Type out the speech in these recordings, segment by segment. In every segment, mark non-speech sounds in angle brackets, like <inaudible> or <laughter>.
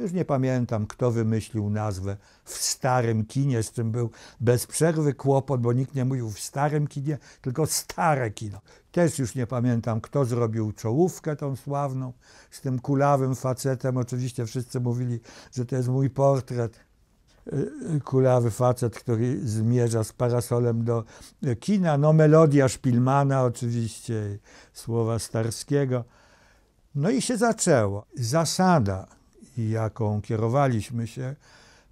Już nie pamiętam, kto wymyślił nazwę w starym kinie, z czym był bez przerwy kłopot, bo nikt nie mówił w starym kinie, tylko stare kino. Też już nie pamiętam, kto zrobił czołówkę tą sławną z tym kulawym facetem. Oczywiście wszyscy mówili, że to jest mój portret y, y, kulawy facet, który zmierza z parasolem do kina. No melodia Szpilmana oczywiście, słowa Starskiego. No i się zaczęło. Zasada jaką kierowaliśmy się,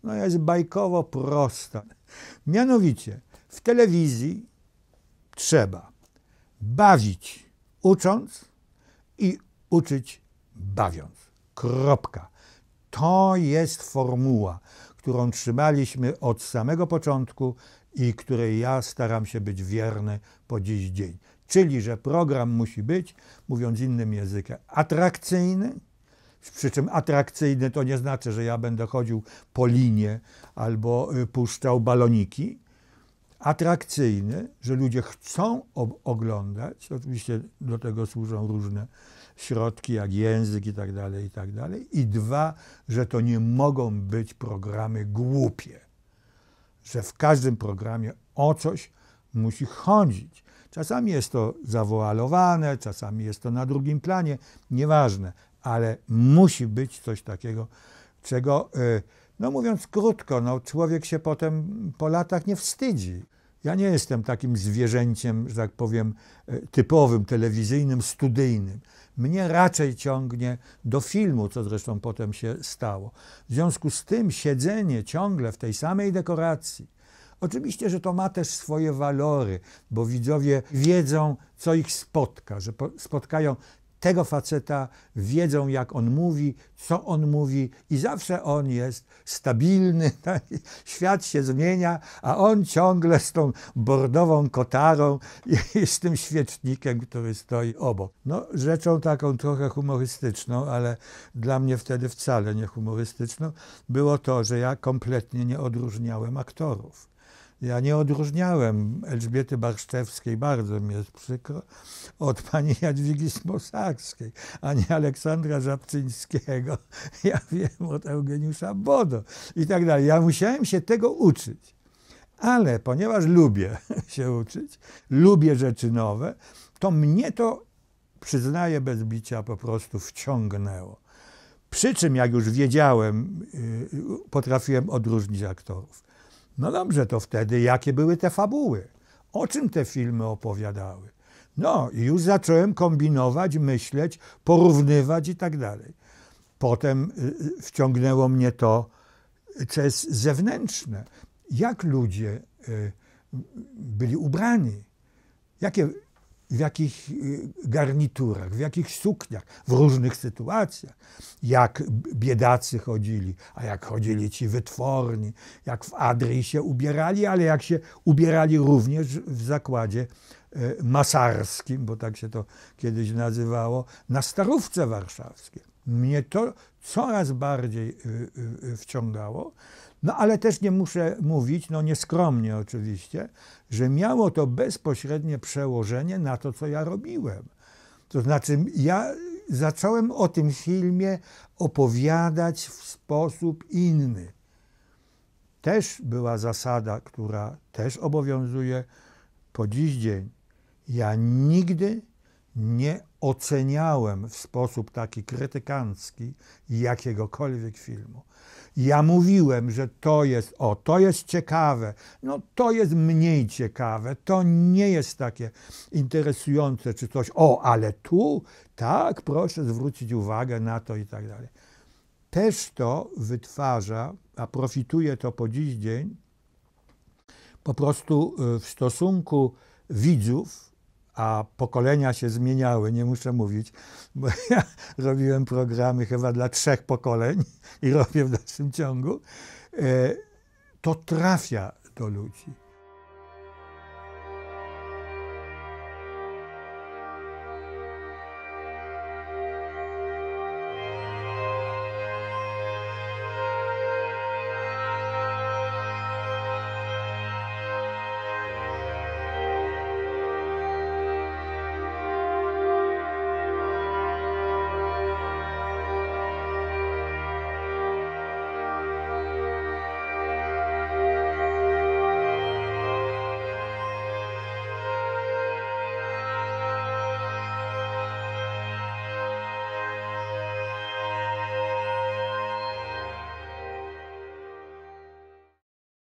no jest bajkowo prosta. Mianowicie, w telewizji trzeba bawić ucząc i uczyć bawiąc. Kropka. To jest formuła, którą trzymaliśmy od samego początku i której ja staram się być wierny po dziś dzień. Czyli, że program musi być, mówiąc innym językiem, atrakcyjny, przy czym atrakcyjny to nie znaczy, że ja będę chodził po linie albo y, puszczał baloniki. Atrakcyjny, że ludzie chcą oglądać. Oczywiście do tego służą różne środki, jak język i tak dalej, i tak dalej. I dwa, że to nie mogą być programy głupie. Że w każdym programie o coś musi chodzić. Czasami jest to zawoalowane, czasami jest to na drugim planie, nieważne, ale musi być coś takiego, czego, y, no mówiąc krótko, no człowiek się potem po latach nie wstydzi. Ja nie jestem takim zwierzęciem, że tak powiem, y, typowym, telewizyjnym, studyjnym. Mnie raczej ciągnie do filmu, co zresztą potem się stało. W związku z tym siedzenie ciągle w tej samej dekoracji, Oczywiście, że to ma też swoje walory, bo widzowie wiedzą, co ich spotka, że spotkają tego faceta, wiedzą jak on mówi, co on mówi i zawsze on jest stabilny, <laughs> tak? świat się zmienia, a on ciągle z tą bordową kotarą i z tym świecznikiem, który stoi obok. No rzeczą taką trochę humorystyczną, ale dla mnie wtedy wcale nie humorystyczną, było to, że ja kompletnie nie odróżniałem aktorów. Ja nie odróżniałem Elżbiety Barszczewskiej, bardzo mi jest przykro, od pani Jadwigi Smolarskiej, ani Aleksandra Żabczyńskiego, ja wiem, od Eugeniusza Bodo i tak dalej. Ja musiałem się tego uczyć. Ale ponieważ lubię <laughs> się uczyć, lubię rzeczy nowe, to mnie to, przyznaję bez bicia, po prostu wciągnęło. Przy czym, jak już wiedziałem, y, y, potrafiłem odróżnić aktorów. No dobrze, to wtedy jakie były te fabuły? O czym te filmy opowiadały? No i już zacząłem kombinować, myśleć, porównywać i tak dalej. Potem y, y, wciągnęło mnie to, co jest zewnętrzne. Jak ludzie y, byli ubrani? Jakie w jakich y, garniturach, w jakich sukniach, w różnych sytuacjach, jak biedacy chodzili, a jak chodzili ci wytworni, jak w Adrii się ubierali, ale jak się ubierali również w zakładzie e, masarskim, bo tak się to kiedyś nazywało, na Starówce Warszawskiej. Mnie to coraz bardziej y, y, wciągało, no ale też nie muszę mówić, no nieskromnie oczywiście, że miało to bezpośrednie przełożenie na to, co ja robiłem. To znaczy, ja zacząłem o tym filmie opowiadać w sposób inny. Też była zasada, która też obowiązuje po dziś dzień. Ja nigdy nie oceniałem w sposób taki krytykancki jakiegokolwiek filmu. Ja mówiłem, że to jest, o, to jest ciekawe, no to jest mniej ciekawe, to nie jest takie interesujące czy coś, o, ale tu, tak, proszę zwrócić uwagę na to i tak dalej. Też to wytwarza, a profituje to po dziś dzień, po prostu y, w stosunku widzów a pokolenia się zmieniały, nie muszę mówić, bo <laughs> ja robiłem programy chyba dla trzech pokoleń i robię w dalszym ciągu, e, to trafia do ludzi.